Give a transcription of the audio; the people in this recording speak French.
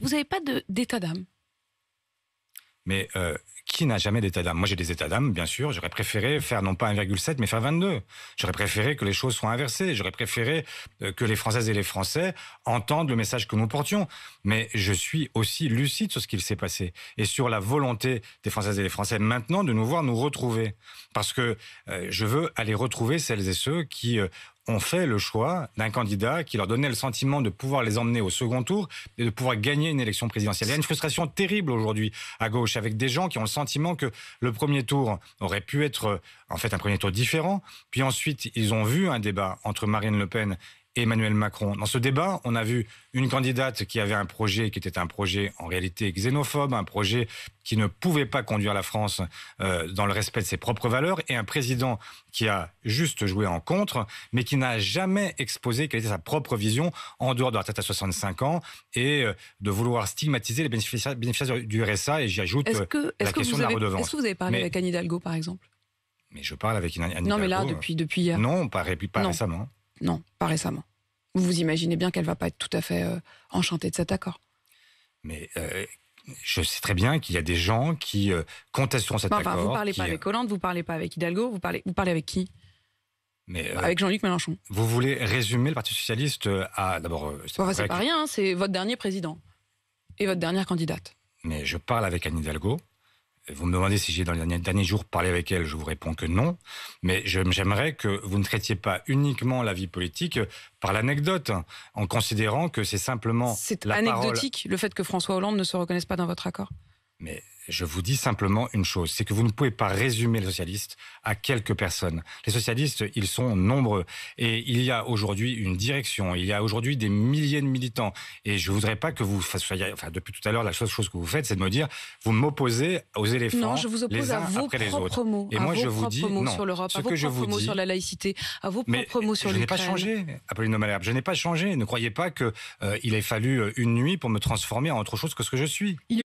Vous n'avez pas d'état d'âme. Mais euh, qui n'a jamais d'état d'âme Moi, j'ai des états d'âme, bien sûr. J'aurais préféré faire non pas 1,7, mais faire 22. J'aurais préféré que les choses soient inversées. J'aurais préféré euh, que les Françaises et les Français entendent le message que nous portions. Mais je suis aussi lucide sur ce qu'il s'est passé et sur la volonté des Françaises et des Français maintenant de nous voir nous retrouver. Parce que euh, je veux aller retrouver celles et ceux qui euh, ont fait le choix d'un candidat qui leur donnait le sentiment de pouvoir les emmener au second tour et de pouvoir gagner une élection présidentielle. Il y a une frustration terrible aujourd'hui à gauche avec des gens qui ont le sentiment que le premier tour aurait pu être euh, en fait un premier tour différent. Puis ensuite, ils ont vu un débat entre Marine Le Pen Emmanuel Macron. Dans ce débat, on a vu une candidate qui avait un projet qui était un projet en réalité xénophobe, un projet qui ne pouvait pas conduire la France euh, dans le respect de ses propres valeurs, et un président qui a juste joué en contre, mais qui n'a jamais exposé quelle était sa propre vision en dehors de la tête à 65 ans et euh, de vouloir stigmatiser les bénéficiaires, du RSA. Et j'y ajoute est-ce euh, que, la question de la redevance. Est-ce que vous avez parlé avec Anne Hidalgo, par exemple mais je parle avec une Non, mais là, depuis, depuis hier. Non, pas, pas récemment. Non, pas récemment. Vous vous imaginez bien qu'elle va pas être tout à fait euh, enchantée de cet accord. Mais euh, je sais très bien qu'il y a des gens qui euh, contesteront cet accord. Vous parlez pas avec Hollande, vous parlez pas avec Hidalgo, vous parlez, vous parlez avec qui mais avec Jean-Luc Mélenchon. Vous voulez résumer le Parti socialiste à d'abord. C'est pas, rien, hein, c'est votre dernier président et votre dernière candidate. Mais je parle avec Anne Hidalgo, vous me demandez si j'ai dans les derniers jours parlé avec elle, je vous réponds que non, mais j'aimerais que vous ne traitiez pas uniquement la vie politique par l'anecdote, en considérant que c'est simplement... C'est anecdotique le fait que François Hollande ne se reconnaisse pas dans votre accord mais je vous dis simplement une chose, c'est que vous ne pouvez pas résumer les socialistes à quelques personnes. Les socialistes, ils sont nombreux. Et il y a aujourd'hui une direction, il y a aujourd'hui des milliers de militants. Et je ne voudrais pas que vous fassiez, enfin depuis tout à l'heure, la chose que vous faites, c'est de me dire, vous m'opposez aux éléphants. Non, je vous oppose les à vos propres mots. Et moi, je vous dis, non, sur l'Europe, à vos propres mots sur la laïcité, à vos propres mots sur l'Ukraine. Je n'ai pas changé, Apolline Malherbe, je n'ai pas changé. Ne croyez pas qu'il euh, ait fallu euh, une nuit pour me transformer en autre chose que ce que je suis. Il